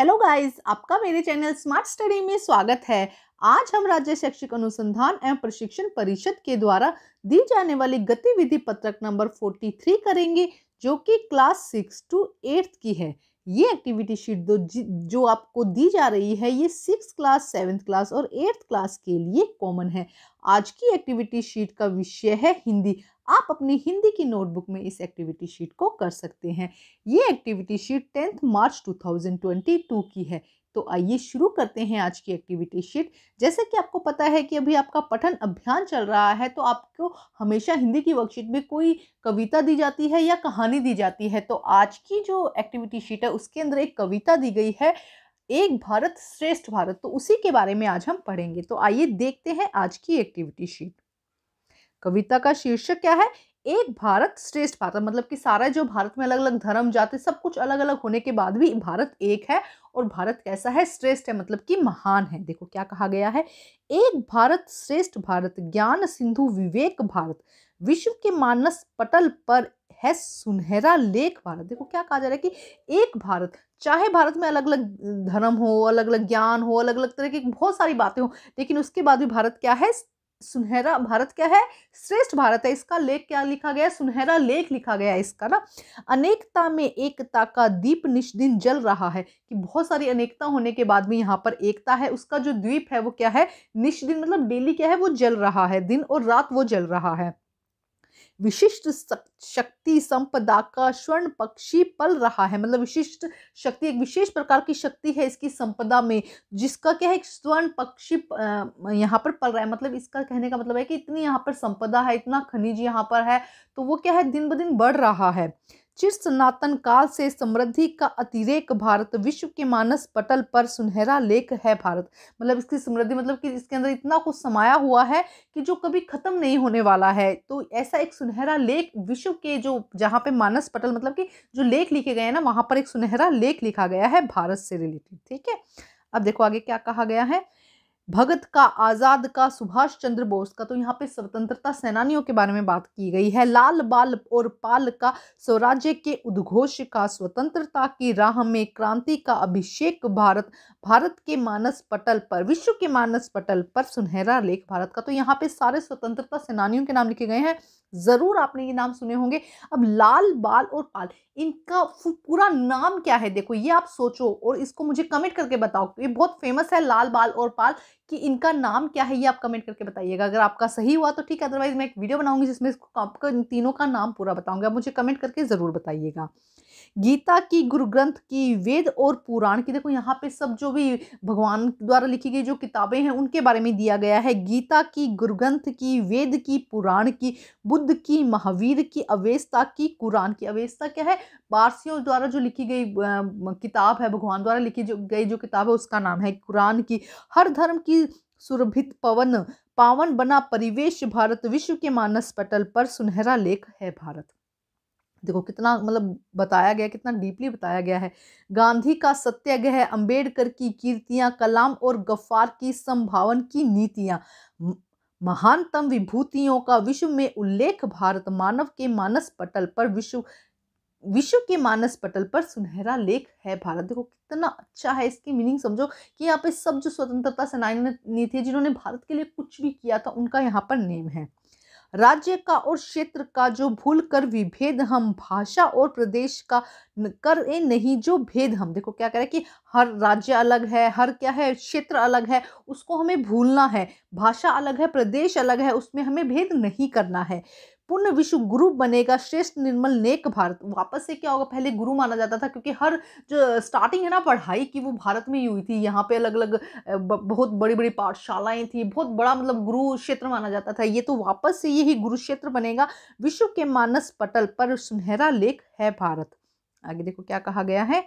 hello guys आपका मेरे channel smart study में स्वागत है आज हम राज्य शैक्षिक अनुसंधान एवं प्रशिक्षण परिषद के द्वारा दी जाने वाली गतिविधि पत्रक नंबर 43 करेंगे जो कि क्लास सिक्स टू एट्थ की है ये एक्टिविटी शीट दो जो आपको दी जा रही है ये सिक्स क्लास सेवन्थ क्लास और एट्थ क्लास के लिए कॉमन है आज की एक्टिविटी शीट का विषय है हिंदी आप अपनी हिंदी की नोटबुक में इस एक्टिविटी शीट को कर सकते हैं ये एक्टिविटी शीट टेंथ मार्च 2022 की है तो आइए शुरू करते हैं आज की एक्टिविटी शीट जैसे कि आपको पता है कि अभी आपका पठन अभियान चल रहा है तो आपको हमेशा हिंदी की वर्कशीट में कोई कविता दी जाती है या कहानी दी जाती है तो आज की जो एक्टिविटी शीट है उसके अंदर एक कविता दी गई है एक भारत श्रेष्ठ भारत तो उसी के बारे में आज हम पढ़ेंगे तो आइए देखते हैं आज की एक्टिविटी शीट कविता का शीर्षक क्या है एक भारत श्रेष्ठ भारत मतलब कि सारा जो भारत में अलग अलग धर्म जाति सब कुछ अलग अलग होने के बाद भी भारत एक है और भारत कैसा है श्रेष्ठ है मतलब कि महान है देखो क्या कहा गया है एक भारत श्रेष्ठ भारत ज्ञान सिंधु विवेक भारत विश्व के मानस पटल पर है सुनहरा लेख भारत देखो क्या कहा जा रहा है कि एक भारत चाहे भारत में अलग अलग धर्म हो अलग अलग ज्ञान हो अलग अलग तरह की बहुत सारी बातें हो लेकिन उसके बाद भी भारत क्या है सुनहरा भारत क्या है श्रेष्ठ भारत है इसका लेख क्या लिखा गया सुनहरा लेख लिखा गया है इसका ना अनेकता में एकता का दीप निष्दिन जल रहा है कि बहुत सारी अनेकता होने के बाद में यहाँ पर एकता है उसका जो द्वीप है वो क्या है निष्दिन मतलब डेली क्या है वो जल रहा है दिन और रात वो जल रहा है विशिष्ट शक्ति संपदा का स्वर्ण पक्षी पल रहा है मतलब विशिष्ट शक्ति एक विशेष प्रकार की शक्ति है इसकी संपदा में जिसका क्या है स्वर्ण पक्षी यहाँ पर पल रहा है मतलब इसका कहने का मतलब है कि इतनी यहाँ पर संपदा है इतना खनिज यहाँ पर है तो वो क्या है दिन ब दिन बढ़ रहा है चिर सनातन काल से समृद्धि का अतिरेक भारत विश्व के मानस पटल पर सुनहरा लेख है भारत मतलब इसकी समृद्धि मतलब कि इसके अंदर इतना कुछ समाया हुआ है कि जो कभी ख़त्म नहीं होने वाला है तो ऐसा एक सुनहरा लेख विश्व के जो जहाँ पे मानस पटल मतलब कि जो लेख लिखे गए हैं ना वहाँ पर एक सुनहरा लेख लिखा गया है भारत से रिलेटेड ठीक है अब देखो आगे क्या कहा गया है भगत का आज़ाद का सुभाष चंद्र बोस का तो यहाँ पे स्वतंत्रता सेनानियों के बारे में बात की गई है लाल बाल और पाल का स्वराज्य के उद्घोष का स्वतंत्रता की राह में क्रांति का अभिषेक भारत भारत के मानस पटल पर विश्व के मानस पटल पर सुनहरा लेख भारत का तो यहाँ पे सारे स्वतंत्रता सेनानियों के नाम लिखे गए हैं ज़रूर आपने ये नाम सुने होंगे अब लाल बाल और पाल इनका पूरा नाम क्या है देखो ये आप सोचो और इसको मुझे कमेंट करके बताओ ये बहुत फेमस है लाल बाल और पाल कि इनका नाम क्या है ये आप कमेंट करके बताइएगा अगर आपका सही हुआ तो ठीक है अदरवाइज मैं एक वीडियो बनाऊंगी जिसमें इसको आपका इन तीनों का नाम पूरा बताऊंगी आप मुझे कमेंट करके ज़रूर बताइएगा गीता की गुरु ग्रंथ की वेद और पुराण की देखो यहाँ पे सब जो भी भगवान द्वारा लिखी गई जो किताबें हैं उनके बारे में दिया गया है गीता की गुरु ग्रंथ की वेद की पुराण की बुद्ध की महावीर की अवेस्ता की कुरान की अवेस्ता क्या है पारसियों द्वारा जो लिखी गई किताब है भगवान द्वारा लिखी जो गई जो किताब है उसका नाम है कुरान की हर धर्म की ही सुरभित पवन पावन बना परिवेश भारत विश्व के मानस पटल पर सुनहरा लेख है भारत देखो कितना मतलब बताया गया कितना डीपली बताया गया है गांधी का सत्याग्रह अंबेडकर की कीर्तियां कलाम और गफ्फार की संभावन की नीतियां महानतम विभूतियों का विश्व में उल्लेख भारत मानव के मानस पटल पर विश्व विश्व के मानस पटल पर सुनहरा लेख है भारत देखो कितना अच्छा है इसकी मीनिंग समझो कि यहाँ पे सब जो स्वतंत्रता सेनानी थे जिन्होंने भारत के लिए कुछ भी किया था उनका यहाँ पर नेम है राज्य का और क्षेत्र का जो भूल कर विभेद हम भाषा और प्रदेश का कर ए नहीं जो भेद हम देखो क्या कह रहे हैं कि हर राज्य अलग है हर क्या है क्षेत्र अलग है उसको हमें भूलना है भाषा अलग है प्रदेश अलग है उसमें हमें भेद नहीं करना है पूर्ण विश्व गुरु बनेगा श्रेष्ठ निर्मल नेक भारत वापस से क्या होगा पहले गुरु माना जाता था क्योंकि हर जो स्टार्टिंग है ना पढ़ाई की वो भारत में ही हुई थी यहाँ पे अलग अलग बहुत बड़ी बड़ी पाठशालाएं थी बहुत बड़ा मतलब गुरु क्षेत्र माना जाता था ये तो वापस से यही गुरु क्षेत्र बनेगा विश्व के मानस पटल पर सुनहरा लेख है भारत आगे देखो क्या कहा गया है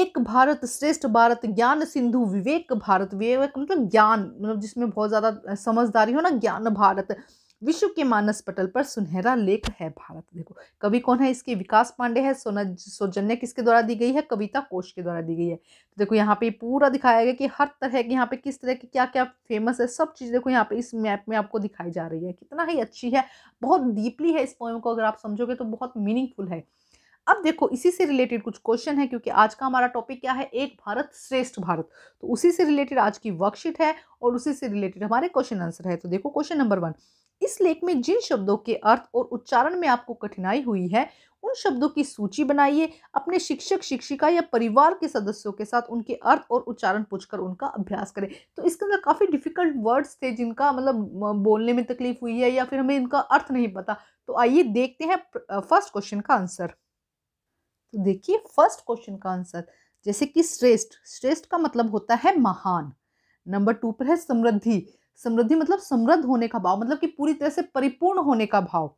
एक भारत श्रेष्ठ भारत ज्ञान सिंधु विवेक भारत विवेक मतलब ज्ञान मतलब जिसमें बहुत ज़्यादा समझदारी हो ना ज्ञान भारत विश्व के मानस पटल पर सुनहरा लेख है भारत देखो कवि कौन है इसके विकास पांडे है सोना सौजन्या किसके द्वारा दी गई है कविता कोश के द्वारा दी गई है तो देखो यहाँ पे पूरा दिखाया गया कि हर तरह के यहाँ पे किस तरह की क्या क्या फेमस है सब चीज़ देखो यहाँ पे इस मैप में आपको दिखाई जा रही है कितना ही अच्छी है बहुत डीपली है इस पोएम को अगर आप समझोगे तो बहुत मीनिंगफुल है अब देखो इसी से रिलेटेड कुछ क्वेश्चन है क्योंकि आज का हमारा टॉपिक क्या है एक भारत श्रेष्ठ भारत तो उसी से रिलेटेड आज की वर्कशीट है और उसी से रिलेटेड हमारे क्वेश्चन आंसर है तो देखो क्वेश्चन नंबर वन इस लेख में जिन शब्दों के अर्थ और उच्चारण में आपको कठिनाई हुई है उन शब्दों की सूची बनाइए अपने शिक्षक शिक्षिका या परिवार के सदस्यों के साथ उनके अर्थ और उच्चारण पूछकर उनका अभ्यास करें तो इसके अंदर काफ़ी डिफिकल्ट वर्ड्स थे जिनका मतलब बोलने में तकलीफ हुई है या फिर हमें इनका अर्थ नहीं पता तो आइए देखते हैं फर्स्ट क्वेश्चन का आंसर तो देखिए फर्स्ट क्वेश्चन का आंसर जैसे कि श्रेष्ठ श्रेष्ठ का मतलब होता है महान नंबर टू पर है समृद्धि समृद्धि मतलब समृद्ध होने का भाव मतलब कि पूरी तरह से परिपूर्ण होने का भाव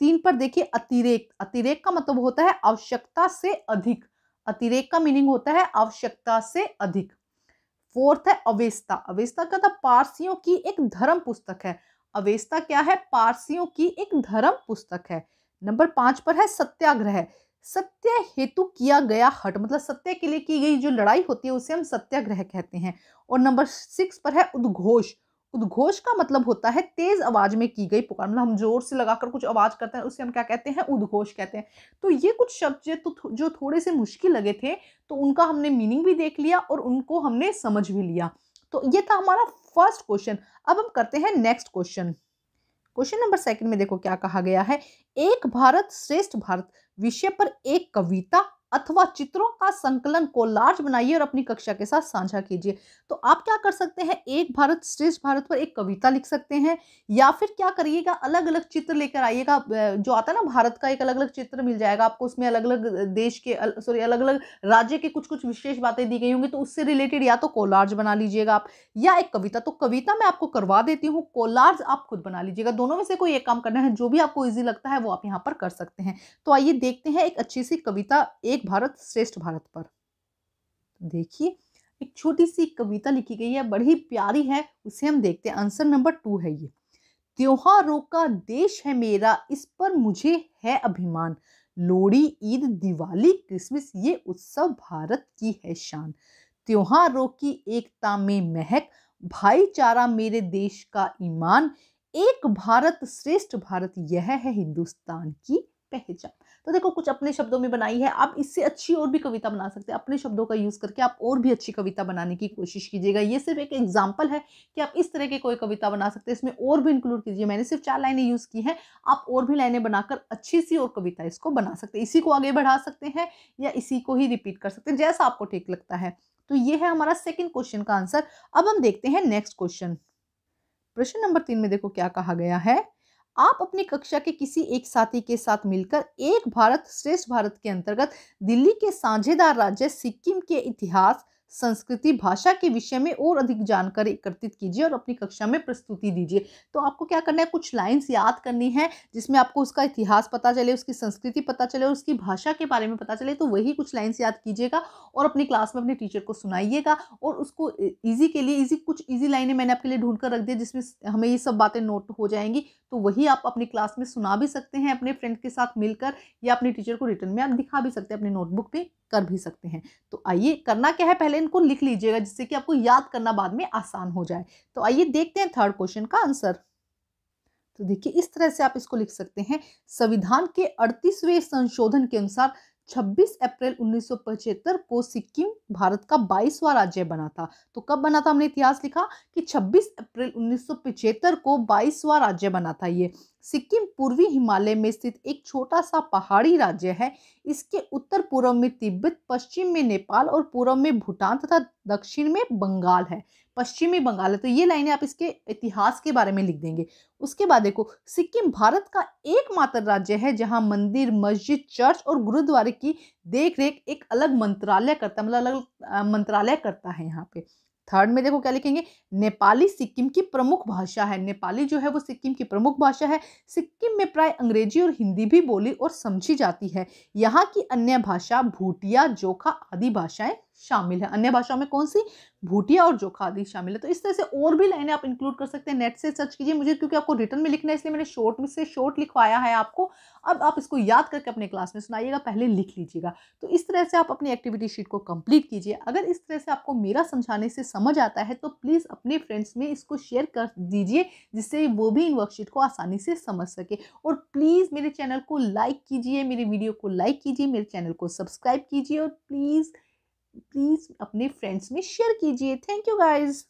तीन पर देखिए अतिरेक अतिरेक का मतलब होता है आवश्यकता से अधिक अतिरेक का मीनिंग होता है आवश्यकता से अधिक फोर्थ है अवेस्ता अवेस्ता का था मतलब पारसियों की एक धर्म पुस्तक है अवेस्ता क्या है पारसियों की एक धर्म पुस्तक है नंबर पांच पर है सत्याग्रह सत्य हेतु किया गया हट मतलब सत्य के लिए की गई जो लड़ाई होती है उसे हम सत्याग्रह कहते हैं और नंबर सिक्स पर है उद्घोष उद्घोष का मतलब होता है तेज आवाज में की गई पुकार मतलब हम जोर से लगाकर कुछ आवाज करते हैं उसे हम क्या कहते हैं उद्घोष कहते हैं तो ये कुछ शब्द तो जो थोड़े से मुश्किल लगे थे तो उनका हमने मीनिंग भी देख लिया और उनको हमने समझ भी लिया तो ये था हमारा फर्स्ट क्वेश्चन अब हम करते हैं next question question number second में देखो क्या कहा गया है एक भारत श्रेष्ठ भारत विषय पर एक कविता अथवा चित्रों का संकलन को लार्ज बनाइए और अपनी कक्षा के साथ साझा कीजिए तो आप क्या कर सकते हैं एक भारत श्रेष्ठ भारत पर एक कविता लिख सकते हैं या फिर क्या करिएगा अलग अलग चित्र लेकर आइएगा जो आता है ना भारत का एक अलग अलग चित्र मिल जाएगा आपको उसमें अलग अलग देश के सॉरी अलग अलग राज्य के कुछ कुछ विशेष बातें दी गई होंगी तो उससे रिलेटेड या तो कोलार्ज बना लीजिएगा आप या एक कविता तो कविता मैं आपको करवा देती हूँ कोलार्ज आप खुद बना लीजिएगा दोनों में से कोई एक काम करना है जो भी आपको ईजी लगता है वो आप यहाँ पर कर सकते हैं तो आइए देखते हैं एक अच्छी सी कविता एक एक भारत श्रेष्ठ भारत पर तो देखिए एक छोटी सी कविता लिखी गई है बड़ी प्यारी है उसे हम देखते हैं आंसर नंबर टू है ये त्योहारों का देश है मेरा इस पर मुझे है अभिमान लोहड़ी ईद दिवाली क्रिसमस ये उत्सव भारत की है शान त्योहारों की एकता में महक भाईचारा मेरे देश का ईमान एक भारत श्रेष्ठ भारत यह है हिंदुस्तान की पहचान तो देखो कुछ अपने शब्दों में बनाई है आप इससे अच्छी और भी कविता बना सकते हैं अपने शब्दों का यूज़ करके आप और भी अच्छी कविता बनाने की कोशिश कीजिएगा ये सिर्फ एक एग्जाम्पल है कि आप इस तरह की कोई कविता बना सकते हैं इसमें और भी इंक्लूड कीजिए मैंने सिर्फ चार लाइनें यूज़ की हैं आप और भी लाइनें बनाकर अच्छी सी और कविता इसको बना सकते हैं इसी को आगे बढ़ा सकते हैं या इसी को ही रिपीट कर सकते हैं जैसा आपको ठीक लगता है तो ये है हमारा सेकेंड क्वेश्चन का आंसर अब हम देखते हैं नेक्स्ट क्वेश्चन प्रश्न नंबर तीन में देखो क्या कहा गया है आप अपनी कक्षा के किसी एक साथी के साथ मिलकर एक भारत श्रेष्ठ भारत के अंतर्गत दिल्ली के साझेदार राज्य सिक्किम के इतिहास संस्कृति भाषा के विषय में और अधिक जानकारी एकत्रित कीजिए और अपनी कक्षा में प्रस्तुति दीजिए तो आपको क्या करना है कुछ लाइन्स याद करनी है जिसमें आपको उसका इतिहास पता चले उसकी संस्कृति पता चले और उसकी भाषा के बारे में पता चले तो वही कुछ लाइन्स याद कीजिएगा और अपनी क्लास में अपने टीचर को सुनाइएगा और उसको ईजी के लिए ईजी कुछ ईजी लाइने मैंने आपके लिए ढूंढ कर रख दिया जिसमें हमें ये सब बातें नोट हो जाएंगी तो वही आप अपनी क्लास में सुना भी सकते हैं अपने फ्रेंड के साथ मिलकर या अपने टीचर को रिटर्न में आप दिखा भी सकते हैं अपने नोटबुक में कर भी सकते हैं तो आइए करना क्या है पहले इनको लिख लीजिएगा जिससे कि आपको याद करना बाद में आसान हो जाए तो आइए देखते हैं थर्ड क्वेश्चन का आंसर तो देखिए इस तरह से आप इसको लिख सकते हैं संविधान के अड़तीसवें संशोधन के अनुसार 26 अप्रैल 1975 को सिक्किम भारत का बाईसवा राज्य बना था तो कब बना था हमने इतिहास लिखा कि 26 अप्रैल 1975 को बाईसवा राज्य बना था ये सिक्किम पूर्वी हिमालय में स्थित एक छोटा सा पहाड़ी राज्य है इसके उत्तर पूर्व में तिब्बत पश्चिम में नेपाल और पूर्व में भूटान तथा दक्षिण में बंगाल है पश्चिमी बंगाल है तो ये लाइनें आप इसके इतिहास के बारे में लिख देंगे उसके बाद देखो सिक्किम भारत का एकमात्र राज्य है जहाँ मंदिर मस्जिद चर्च और गुरुद्वारे की देख एक अलग मंत्रालय करता है मतलब अलग मंत्रालय करता है यहाँ पे थर्ड में देखो क्या लिखेंगे नेपाली सिक्किम की प्रमुख भाषा है नेपाली जो है वो सिक्किम की प्रमुख भाषा है सिक्किम में प्राय अंग्रेजी और हिंदी भी बोली और समझी जाती है यहाँ की अन्य भाषा भूटिया जोखा आदि भाषाएं शामिल है अन्य भाषाओं में कौन सी भूटिया और जोखादी शामिल है तो इस तरह से और भी लाइनें आप इंक्लूड कर सकते हैं नेट से सर्च कीजिए मुझे क्योंकि आपको रिटर्न में लिखना है इसलिए मैंने शॉर्ट में से शॉर्ट लिखवाया है आपको अब आप इसको याद करके अपने क्लास में सुनाइएगा पहले लिख लीजिएगा तो इस तरह से आप अपनी एक्टिविटी शीट को कंप्लीट कीजिए अगर इस तरह से आपको मेरा समझाने से समझ आता है तो प्लीज़ अपने फ्रेंड्स में इसको शेयर कर दीजिए जिससे वो भी इन वर्कशीट को आसानी से समझ सके और प्लीज़ मेरे चैनल को लाइक कीजिए मेरे वीडियो को लाइक कीजिए मेरे चैनल को सब्सक्राइब कीजिए और प्लीज़ प्लीज़ अपने फ्रेंड्स में शेयर कीजिए थैंक यू गाइज़